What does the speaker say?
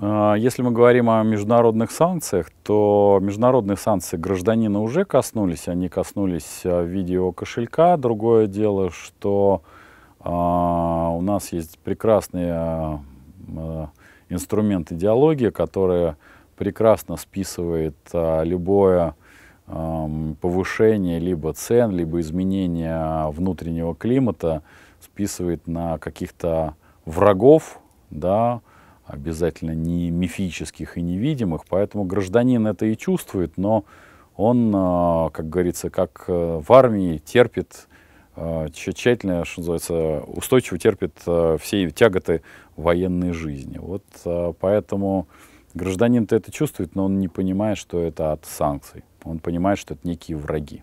А, если мы говорим о международных санкциях, то международные санкции гражданина уже коснулись, они коснулись в а, виде кошелька. Другое дело, что а, у нас есть прекрасный э, инструмент идеологии, который прекрасно списывает любое повышение либо цен, либо изменение внутреннего климата, списывает на каких-то врагов, да, обязательно не мифических и невидимых, поэтому гражданин это и чувствует, но он, а, как говорится, как э, в армии терпит а, тщательно, что называется, устойчиво терпит а, все тяготы военной жизни. Вот поэтому гражданин-то это чувствует, но он не понимает, что это от санкций. Он понимает, что это некие враги.